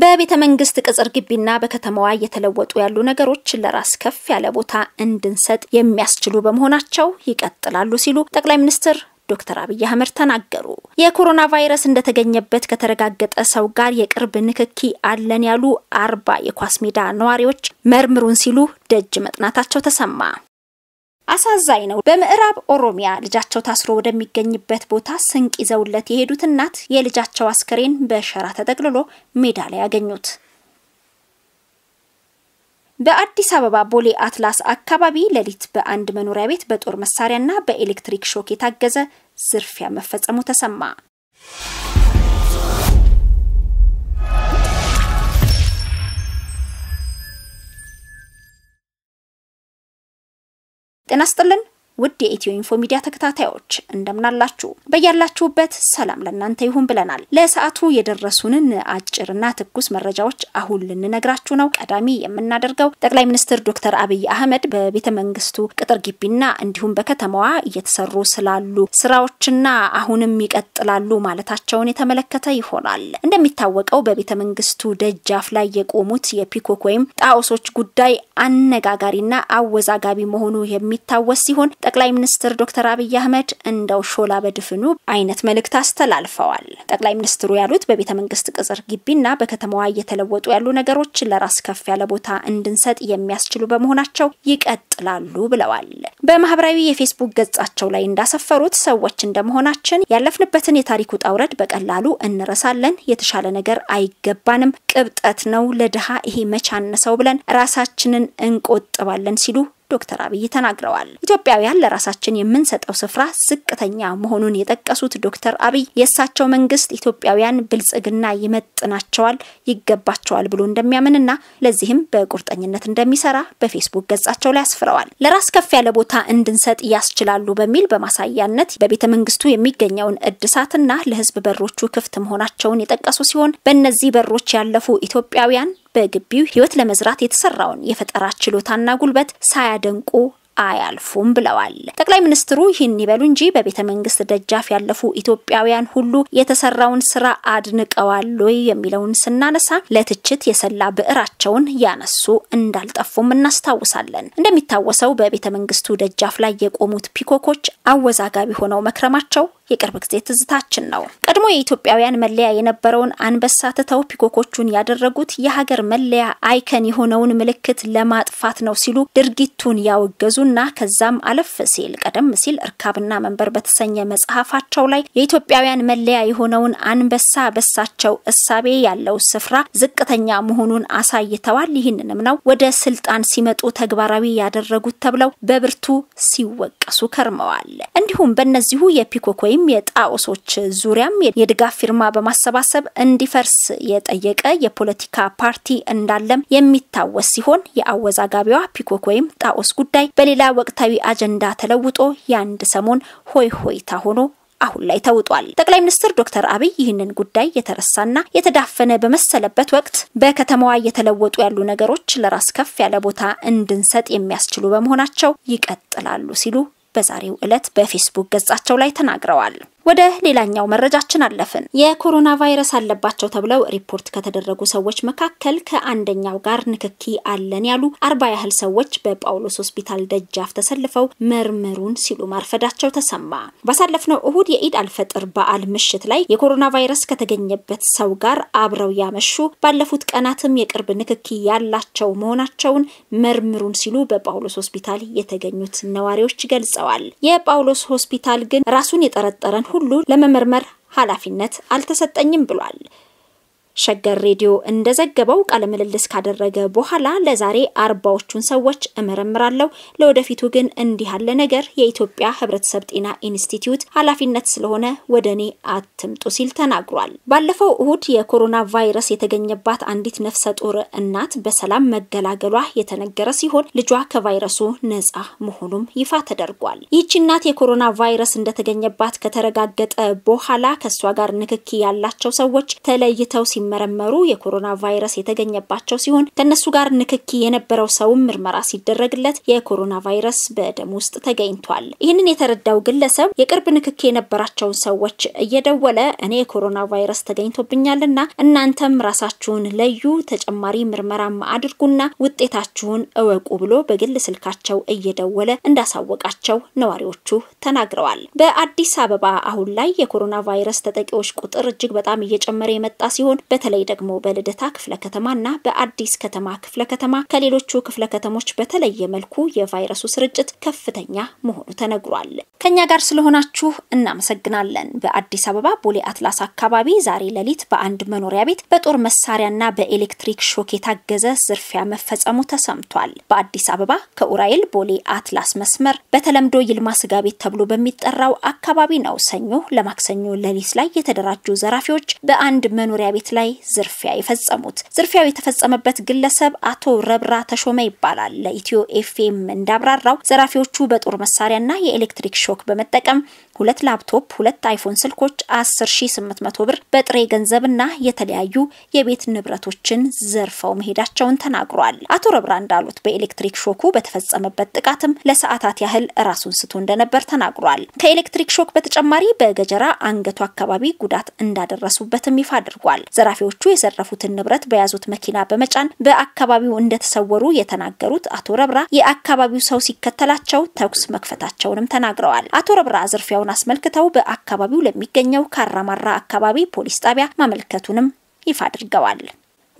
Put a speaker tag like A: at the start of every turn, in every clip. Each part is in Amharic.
A: በቤተ መንግስት ቅጽር ግቢና በከተማዋ እየተለወጡ ያሉ ነገሮች ለራስ ከፍ ያለ ቦታ እንድንሰጥ የሚያስችሉ በመሆናቸው ይቀጥላሉ ሲሉ ጠቅላይ ሚኒስትር ዶክተር አብይ አህመድ ተናገሩ። የኮሮና ቫይረስ እንደተገኘበት ከተረጋገጠ ሰው ጋር የቅርብ ንክኪ አለን ያሉ አርባ የኳስ ሜዳ ነዋሪዎች መርምሩን ሲሉ ደጅ መጥናታቸው ተሰማ። አሳዛኝ ነው። በምዕራብ ኦሮሚያ ልጃቸው ታስሮ ወደሚገኝበት ቦታ ስንቅ ይዘውለት የሄዱት እናት የልጃቸው አስክሬን በሸራ ተጠቅልሎ ሜዳ ላይ ያገኙት። በአዲስ አበባ ቦሌ አትላስ አካባቢ ሌሊት በአንድ መኖሪያ ቤት በጦር መሳሪያና በኤሌክትሪክ ሾክ የታገዘ ዝርፊያ መፈጸሙ ተሰማ። ጤና ስጥልን። ውድ የኢትዮ ኢንፎ ሚዲያ ተከታታዮች እንደምናላችሁ በያላችሁበት ሰላም ለእናንተ ይሁን ብለናል። ለሰዓቱ የደረሱንን አጭርና ትኩስ መረጃዎች አሁን ልንነግራችሁ ነው። ቀዳሚ የምናደርገው ጠቅላይ ሚኒስትር ዶክተር አብይ አህመድ በቤተ መንግስቱ ቅጥር ግቢና እንዲሁም በከተማዋ እየተሰሩ ስላሉ ስራዎችና አሁንም ይቀጥላሉ ማለታቸውን የተመለከተ ይሆናል። እንደሚታወቀው በቤተ መንግስቱ ደጃፍ ላይ የቆሙት የፒኮክ ወይም ጣዖሶች ጉዳይ አነጋጋሪና አወዛጋቢ መሆኑ የሚታወስ ሲሆን ጠቅላይ ሚኒስትር ዶክተር አብይ አህመድ እንደው ሾላ በድፍኑ አይነት መልእክት አስተላልፈዋል። ጠቅላይ ሚኒስትሩ ያሉት በቤተ መንግስት ቅጽር ግቢና በከተማዋ እየተለወጡ ያሉ ነገሮች ለራስ ከፍ ያለ ቦታ እንድንሰጥ የሚያስችሉ በመሆናቸው ይቀጥላሉ ብለዋል። በማህበራዊ የፌስቡክ ገጻቸው ላይ እንዳሰፈሩት ሰዎች እንደመሆናችን ያለፍንበትን የታሪክ ውጣ ውረድ በቀላሉ እንረሳለን። የተሻለ ነገር አይገባንም፣ ቅብጠት ነው ለድሃ ይሄ መቻነሰው ብለን ራሳችንን እንቆጥባለን ሲሉ ዶክተር አብይ ተናግረዋል። ኢትዮጵያውያን ለራሳችን የምንሰጠው ስፍራ ዝቅተኛ መሆኑን የጠቀሱት ዶክተር አብይ የእሳቸው መንግስት ኢትዮጵያውያን ብልጽግና ይመጥናቸዋል፣ ይገባቸዋል ብሎ እንደሚያምንና ለዚህም በቁርጠኝነት እንደሚሰራ በፌስቡክ ገጻቸው ላይ አስፍረዋል። ለራስ ከፍ ያለ ቦታ እንድንሰጥ ያስችላሉ በሚል በማሳያነት በቤተ መንግስቱ የሚገኘውን እድሳትና ለህዝብ በሮቹ ክፍት መሆናቸውን የጠቀሱ ሲሆን በእነዚህ በሮች ያለፉ ኢትዮጵያውያን በግቢው ህይወት ለመዝራት የተሰራውን የፈጠራ ችሎታና ጉልበት ሳያደንቁ አያልፉም ብለዋል። ጠቅላይ ሚኒስትሩ ይህን ይበሉ እንጂ በቤተ መንግስት ደጃፍ ያለፉ ኢትዮጵያውያን ሁሉ የተሰራውን ስራ አድንቀዋል ወይ የሚለውን ስናነሳ ለትችት የሰላ ብዕራቸውን ያነሱ እንዳልጠፉም እናስታውሳለን። እንደሚታወሰው በቤተ መንግስቱ ደጃፍ ላይ የቆሙት ፒኮኮች አወዛጋቢ ሆነው መክረማቸው የቅርብ ጊዜ ትዝታችን ነው። ቀድሞ የኢትዮጵያውያን መለያ የነበረውን አንበሳ ትተው ፒኮኮቹን ያደረጉት የሀገር መለያ አይከን የሆነውን ምልክት ለማጥፋት ነው ሲሉ ድርጊቱን ያወገዙና ከዛም አለፍ ሲል ቀደም ሲል እርካብና መንበር በተሰኘ መጽሐፋቸው ላይ የኢትዮጵያውያን መለያ የሆነውን አንበሳ በሳቸው እሳቤ ያለው ስፍራ ዝቅተኛ መሆኑን አሳይተዋል። ይህንንም ነው ወደ ስልጣን ሲመጡ ተግባራዊ ያደረጉት ተብለው በብርቱ ሲወቀሱ ከርመዋል። እንዲሁም በእነዚሁ የፒኮክ ወይም የጣዖሶች ዙሪያም የድጋፍ ፊርማ በማሰባሰብ እንዲፈርስ የጠየቀ የፖለቲካ ፓርቲ እንዳለም የሚታወስ ሲሆን የአወዛጋቢዋ ፒኮክ ወይም ጣኦስ ጉዳይ በሌላ ወቅታዊ አጀንዳ ተለውጦ የአንድ ሰሞን ሆይ ሆይታ ሆኖ አሁን ላይ ተውጧል። ጠቅላይ ሚኒስትር ዶክተር አብይ ይህንን ጉዳይ የተረሳና የተዳፈነ በመሰለበት ወቅት በከተማዋ እየተለወጡ ያሉ ነገሮች ለራስ ከፍ ያለ ቦታ እንድንሰጥ የሚያስችሉ በመሆናቸው ይቀጥላሉ ሲሉ በዛሬው ዕለት በፌስቡክ ገጻቸው ላይ ተናግረዋል። ወደ ሌላኛው መረጃችን አለፍን። የኮሮና ቫይረስ አለባቸው ተብለው ሪፖርት ከተደረጉ ሰዎች መካከል ከአንደኛው ጋር ንክኪ አለን ያሉ አርባ ያህል ሰዎች በጳውሎስ ሆስፒታል ደጃፍ ተሰልፈው መርምሩን ሲሉ ማርፈዳቸው ተሰማ። ባሳለፍነው እሁድ የኢድ አልፈጥር በዓል ምሽት ላይ የኮሮና ቫይረስ ከተገኘበት ሰው ጋር አብረው ያመሹ፣ ባለፉት ቀናትም የቅርብ ንክኪ ያላቸው መሆናቸውን መርምሩን ሲሉ በጳውሎስ ሆስፒታል የተገኙት ነዋሪዎች ገልጸዋል። የጳውሎስ ሆስፒታል ግን ራሱን የጠረጠረን ሁሉ ለመመርመር ኃላፊነት አልተሰጠኝም ብሏል። ሸገር ሬዲዮ እንደዘገበው ቃለ ምልልስ ካደረገ በኋላ ለዛሬ አርባዎቹን ሰዎች እመረምራለሁ፣ ለወደፊቱ ግን እንዲህ ያለ ነገር የኢትዮጵያ ሕብረተሰብ ጤና ኢንስቲትዩት ኃላፊነት ስለሆነ ወደ እኔ አትምጡ ሲል ተናግሯል። ባለፈው እሁድ የኮሮና ቫይረስ የተገኘባት አንዲት ነፍሰ ጡር እናት በሰላም መገላገሏ የተነገረ ሲሆን ልጇ ከቫይረሱ ነጻ መሆኑም ይፋ ተደርጓል። ይህች እናት የኮሮና ቫይረስ እንደተገኘባት ከተረጋገጠ በኋላ ከእሷ ጋር ንክኪ ያላቸው ሰዎች ተለይተው ሲ ሲመረመሩ የኮሮና ቫይረስ የተገኘባቸው ሲሆን ከእነሱ ጋር ንክኪ የነበረው ሰውም ምርመራ ሲደረግለት የኮሮና ቫይረስ በደም ውስጥ ተገኝቷል። ይህንን የተረዳው ግለሰብ የቅርብ ንክኪ የነበራቸውን ሰዎች እየደወለ እኔ የኮሮና ቫይረስ ተገኝቶብኛልና እናንተም ራሳችሁን ለዩ፣ ተጨማሪ ምርመራም አድርጉና ውጤታችሁን እወቁ ብሎ በግል ስልካቸው እየደወለ እንዳሳወቃቸው ነዋሪዎቹ ተናግረዋል። በአዲስ አበባ አሁን ላይ የኮሮና ቫይረስ ተጠቂዎች ቁጥር እጅግ በጣም እየጨመረ የመጣ ሲሆን በተለይ ደግሞ በልደታ ክፍለ ከተማና በአዲስ ከተማ ክፍለ ከተማ ከሌሎቹ ክፍለ ከተሞች በተለየ መልኩ የቫይረሱ ስርጭት ከፍተኛ መሆኑ ተነግሯል። ከኛ ጋር ስለሆናችሁ እናመሰግናለን። በአዲስ አበባ ቦሌ አትላስ አካባቢ ዛሬ ሌሊት በአንድ መኖሪያ ቤት በጦር መሳሪያና በኤሌክትሪክ ሾክ የታገዘ ዝርፊያ መፈጸሙ ተሰምቷል። በአዲስ አበባ ከኡራኤል ቦሌ አትላስ መስመር በተለምዶ ይልማ ስጋ ቤት ተብሎ በሚጠራው አካባቢ ነው ሰኞ ለማክሰኞ ሌሊት ላይ የተደራጁ ዘራፊዎች በአንድ መኖሪያ ቤት ላይ ላይ ዝርፊያ የፈጸሙት። ዝርፊያው የተፈጸመበት ግለሰብ አቶ ረብራ ተሾመ ይባላል። ለኢትዮ ኤፍኤም እንዳብራራው ዘራፊዎቹ በጦር መሳሪያና የኤሌክትሪክ ሾክ በመጠቀም ሁለት ላፕቶፕ፣ ሁለት አይፎን ስልኮች፣ 10800 ብር በጥሬ ገንዘብና የተለያዩ የቤት ንብረቶችን ዘርፈው መሄዳቸውን ተናግሯል። አቶ ረብራ እንዳሉት በኤሌክትሪክ ሾኩ በተፈጸመበት ጥቃትም ለሰዓታት ያህል ራሱን ስቶ እንደነበር ተናግሯል። ከኤሌክትሪክ ሾክ በተጨማሪ በገጀራ አንገቱ አካባቢ ጉዳት እንዳደረሱበትም ይፋ አድርጓል። ዘራፊዎቹ የዘረፉትን ንብረት በያዙት መኪና በመጫን በአካባቢው እንደተሰወሩ የተናገሩት አቶ ረብራ የአካባቢው ሰው ሲከተላቸው ተኩስ መክፈታቸውንም ተናግረዋል። አቶ ረብራ ዝርፊያውን አስመልክተው በአካባቢው ለሚገኘው ካራማራ አካባቢ ፖሊስ ጣቢያ ማመልከቱንም ይፋ አድርገዋል።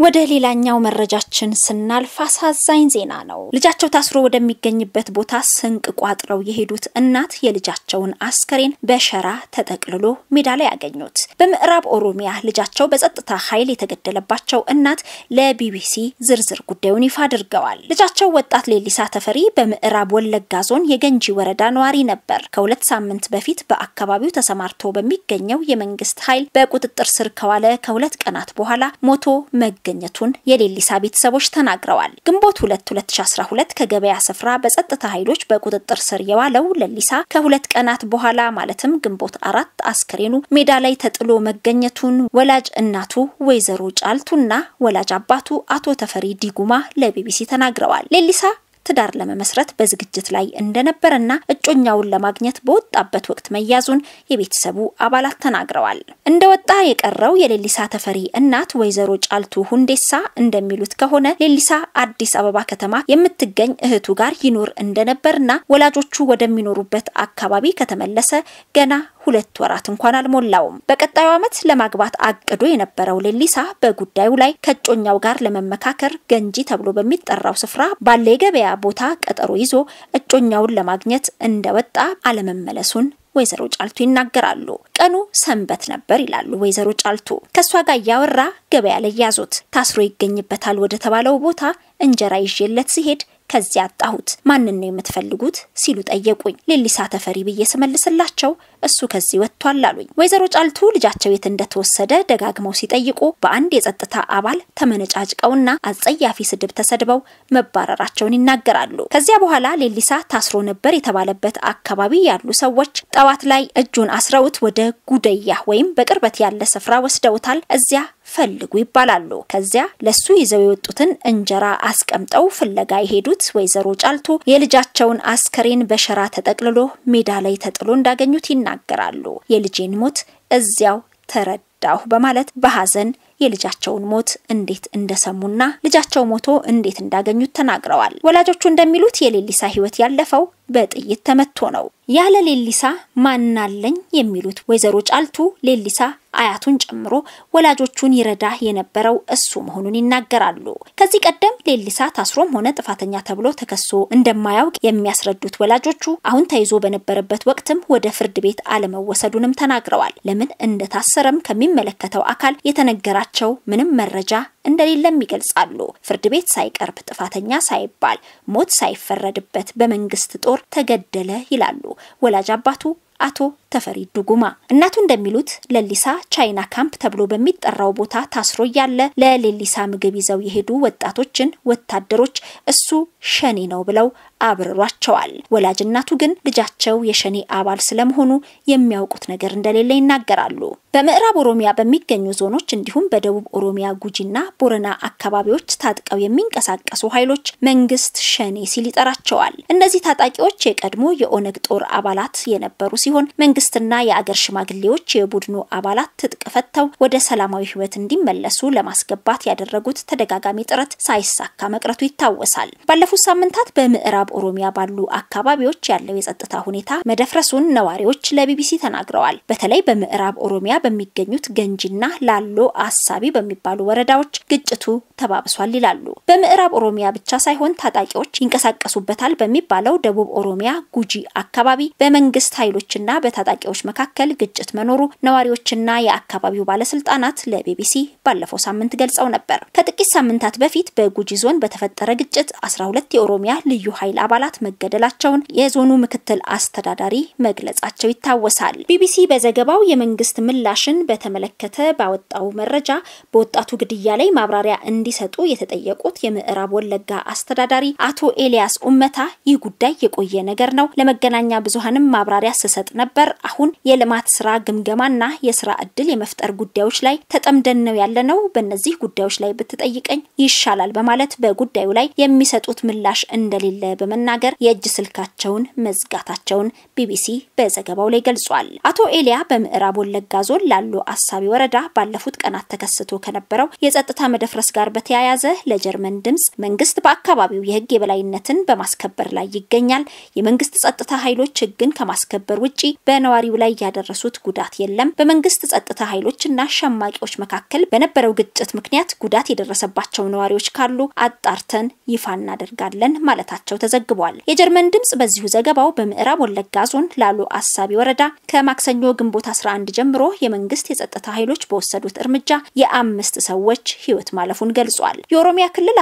A: ወደ ሌላኛው መረጃችን ስናልፍ አሳዛኝ ዜና ነው። ልጃቸው ታስሮ ወደሚገኝበት ቦታ ስንቅ ቋጥረው የሄዱት እናት የልጃቸውን አስከሬን በሸራ ተጠቅልሎ ሜዳ ላይ ያገኙት። በምዕራብ ኦሮሚያ ልጃቸው በጸጥታ ኃይል የተገደለባቸው እናት ለቢቢሲ ዝርዝር ጉዳዩን ይፋ አድርገዋል። ልጃቸው ወጣት ሌሊሳ ተፈሪ በምዕራብ ወለጋ ዞን የገንጂ ወረዳ ነዋሪ ነበር። ከሁለት ሳምንት በፊት በአካባቢው ተሰማርቶ በሚገኘው የመንግስት ኃይል በቁጥጥር ስር ከዋለ ከሁለት ቀናት በኋላ ሞቶ መገ መገኘቱን የሌሊሳ ቤተሰቦች ተናግረዋል። ግንቦት 2 2012 ከገበያ ስፍራ በጸጥታ ኃይሎች በቁጥጥር ስር የዋለው ለሊሳ ከሁለት ቀናት በኋላ ማለትም ግንቦት አራት አስክሬኑ ሜዳ ላይ ተጥሎ መገኘቱን ወላጅ እናቱ ወይዘሮ ጫልቱና ወላጅ አባቱ አቶ ተፈሪ ዲጉማ ለቢቢሲ ተናግረዋል። ሌሊሳ ትዳር ለመመስረት በዝግጅት ላይ እንደነበረና እጮኛውን ለማግኘት በወጣበት ወቅት መያዙን የቤተሰቡ አባላት ተናግረዋል። እንደወጣ የቀረው የሌሊሳ ተፈሪ እናት ወይዘሮ ጫልቱ ሁንዴሳ እንደሚሉት ከሆነ ሌሊሳ አዲስ አበባ ከተማ የምትገኝ እህቱ ጋር ይኖር እንደነበርና ወላጆቹ ወደሚኖሩበት አካባቢ ከተመለሰ ገና ሁለት ወራት እንኳን አልሞላውም። በቀጣዩ ዓመት ለማግባት አቅዶ የነበረው ሌሊሳ በጉዳዩ ላይ ከእጮኛው ጋር ለመመካከር ገንጂ ተብሎ በሚጠራው ስፍራ ባለ የገበያ ቦታ ቀጠሮ ይዞ እጮኛውን ለማግኘት እንደወጣ አለመመለሱን ወይዘሮ ጫልቱ ይናገራሉ። ቀኑ ሰንበት ነበር ይላሉ ወይዘሮ ጫልቱ። ከእሷ ጋር እያወራ ገበያ ላይ ያዙት። ታስሮ ይገኝበታል ወደ ተባለው ቦታ እንጀራ ይዤለት ሲሄድ ከዚያ አጣሁት። ማንን ነው የምትፈልጉት ሲሉ ጠየቁኝ። ሌሊሳ ተፈሪ ብዬ ስመልስላቸው እሱ ከዚህ ወጥቷል አሉኝ። ወይዘሮ ጫልቱ ልጃቸው የት እንደተወሰደ ደጋግመው ሲጠይቁ በአንድ የጸጥታ አባል ተመነጫጭቀውና አጸያፊ ስድብ ተሰድበው መባረራቸውን ይናገራሉ። ከዚያ በኋላ ሌሊሳ ታስሮ ነበር የተባለበት አካባቢ ያሉ ሰዎች ጠዋት ላይ እጁን አስረውት ወደ ጉደያ ወይም በቅርበት ያለ ስፍራ ወስደውታል። እዚያ ፈልጉ ይባላሉ። ከዚያ ለሱ ይዘው የወጡትን እንጀራ አስቀምጠው ፍለጋ የሄዱት ወይዘሮ ጫልቱ የልጃቸውን አስከሬን በሸራ ተጠቅልሎ ሜዳ ላይ ተጥሎ እንዳገኙት ይናገራሉ። የልጄን ሞት እዚያው ተረዳሁ በማለት በሀዘን የልጃቸውን ሞት እንዴት እንደሰሙና ልጃቸው ሞቶ እንዴት እንዳገኙት ተናግረዋል። ወላጆቹ እንደሚሉት የሌሊሳ ህይወት ያለፈው በጥይት ተመቶ ነው። ያለ ሌሊሳ ማናለኝ የሚሉት ወይዘሮ ጫልቱ ሌሊሳ አያቱን ጨምሮ ወላጆቹን ይረዳ የነበረው እሱ መሆኑን ይናገራሉ። ከዚህ ቀደም ሌሊሳ ታስሮም ሆነ ጥፋተኛ ተብሎ ተከሶ እንደማያውቅ የሚያስረዱት ወላጆቹ አሁን ተይዞ በነበረበት ወቅትም ወደ ፍርድ ቤት አለመወሰዱንም ተናግረዋል። ለምን እንደታሰረም ከሚመለከተው አካል የተነገራቸው ምንም መረጃ እንደሌለም ይገልጻሉ። ፍርድ ቤት ሳይቀርብ ጥፋተኛ ሳይባል ሞት ሳይፈረድበት በመንግስት ጦር ተገደለ ይላሉ ወላጅ አባቱ አቶ ተፈሪ ዱጉማ እናቱ እንደሚሉት ለሊሳ ቻይና ካምፕ ተብሎ በሚጠራው ቦታ ታስሮ እያለ ለሌሊሳ ምግብ ይዘው የሄዱ ወጣቶችን ወታደሮች እሱ ሸኔ ነው ብለው አብርሯቸዋል። ወላጅ እናቱ ግን ልጃቸው የሸኔ አባል ስለመሆኑ የሚያውቁት ነገር እንደሌለ ይናገራሉ። በምዕራብ ኦሮሚያ በሚገኙ ዞኖች እንዲሁም በደቡብ ኦሮሚያ ጉጂና ቦረና አካባቢዎች ታጥቀው የሚንቀሳቀሱ ኃይሎች መንግስት ሸኔ ሲል ይጠራቸዋል። እነዚህ ታጣቂዎች የቀድሞ የኦነግ ጦር አባላት የነበሩ ሲሆን መንግስት መንግስትና የአገር ሽማግሌዎች የቡድኑ አባላት ትጥቅ ፈተው ወደ ሰላማዊ ህይወት እንዲመለሱ ለማስገባት ያደረጉት ተደጋጋሚ ጥረት ሳይሳካ መቅረቱ ይታወሳል። ባለፉት ሳምንታት በምዕራብ ኦሮሚያ ባሉ አካባቢዎች ያለው የጸጥታ ሁኔታ መደፍረሱን ነዋሪዎች ለቢቢሲ ተናግረዋል። በተለይ በምዕራብ ኦሮሚያ በሚገኙት ገንጂና ላሎ አሳቢ በሚባሉ ወረዳዎች ግጭቱ ተባብሷል ይላሉ። በምዕራብ ኦሮሚያ ብቻ ሳይሆን ታጣቂዎች ይንቀሳቀሱበታል በሚባለው ደቡብ ኦሮሚያ ጉጂ አካባቢ በመንግስት ኃይሎችና በታጣ ታጣቂዎች መካከል ግጭት መኖሩ ነዋሪዎችና የአካባቢው ባለስልጣናት ለቢቢሲ ባለፈው ሳምንት ገልጸው ነበር። ከጥቂት ሳምንታት በፊት በጉጂ ዞን በተፈጠረ ግጭት 12 የኦሮሚያ ልዩ ኃይል አባላት መገደላቸውን የዞኑ ምክትል አስተዳዳሪ መግለጻቸው ይታወሳል። ቢቢሲ በዘገባው የመንግስት ምላሽን በተመለከተ ባወጣው መረጃ በወጣቱ ግድያ ላይ ማብራሪያ እንዲሰጡ የተጠየቁት የምዕራብ ወለጋ አስተዳዳሪ አቶ ኤልያስ ኡመታ ይህ ጉዳይ የቆየ ነገር ነው፣ ለመገናኛ ብዙሀንም ማብራሪያ ስሰጥ ነበር፣ አሁን የልማት ስራ ግምገማና የስራ እድል የመፍጠር ጉዳዮች ላይ ተጠምደን ነው ያለነው። በእነዚህ ጉዳዮች ላይ ብትጠይቀኝ ይሻላል በማለት በጉዳዩ ላይ የሚሰጡት ምላሽ እንደሌለ በመናገር የእጅ ስልካቸውን መዝጋታቸውን ቢቢሲ በዘገባው ላይ ገልጿል። አቶ ኤልያ በምዕራብ ወለጋ ዞን ላሉ አሳቢ ወረዳ ባለፉት ቀናት ተከስቶ ከነበረው የጸጥታ መደፍረስ ጋር በተያያዘ ለጀርመን ድምጽ መንግስት በአካባቢው የህግ የበላይነትን በማስከበር ላይ ይገኛል። የመንግስት ጸጥታ ኃይሎች ህግን ከማስከበር ውጪ በ በነዋሪው ላይ ያደረሱት ጉዳት የለም። በመንግስት ጸጥታ ኃይሎችና ሸማቂዎች መካከል በነበረው ግጭት ምክንያት ጉዳት የደረሰባቸው ነዋሪዎች ካሉ አጣርተን ይፋ እናደርጋለን ማለታቸው ተዘግቧል። የጀርመን ድምጽ በዚሁ ዘገባው በምዕራብ ወለጋ ዞን ላሉ አሳቢ ወረዳ ከማክሰኞ ግንቦት 11 ጀምሮ የመንግስት የጸጥታ ኃይሎች በወሰዱት እርምጃ የአምስት ሰዎች ህይወት ማለፉን ገልጿል። የኦሮሚያ ክልል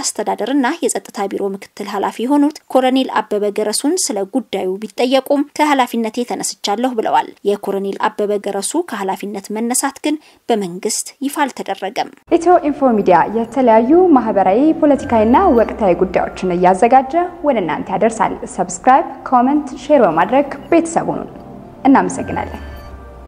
A: እና የጸጥታ ቢሮ ምክትል ኃላፊ የሆኑት ኮሎኔል አበበ ገረሱን ስለ ጉዳዩ ቢጠየቁም ከኃላፊነቴ ተነስቻለሁ ብለዋል። ብለዋል። የኮሎኔል አበበ ገረሱ ከኃላፊነት መነሳት ግን በመንግስት ይፋ አልተደረገም። ኢትዮ ኢንፎ ሚዲያ የተለያዩ ማህበራዊ፣ ፖለቲካዊና ወቅታዊ ጉዳዮችን እያዘጋጀ ወደ እናንተ ያደርሳል። ሰብስክራይብ፣ ኮመንት፣ ሼር በማድረግ ቤተሰቡን እናመሰግናለን።